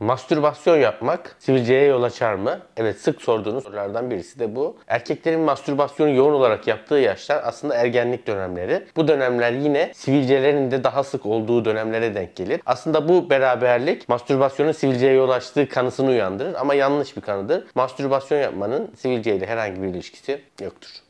Mastürbasyon yapmak sivilceye yol açar mı? Evet sık sorduğunuz sorulardan birisi de bu. Erkeklerin mastürbasyonu yoğun olarak yaptığı yaşlar aslında ergenlik dönemleri. Bu dönemler yine sivilcelerin de daha sık olduğu dönemlere denk gelir. Aslında bu beraberlik mastürbasyonun sivilceye yol açtığı kanısını uyandırır ama yanlış bir kanıdır. Mastürbasyon yapmanın sivilceyle herhangi bir ilişkisi yoktur.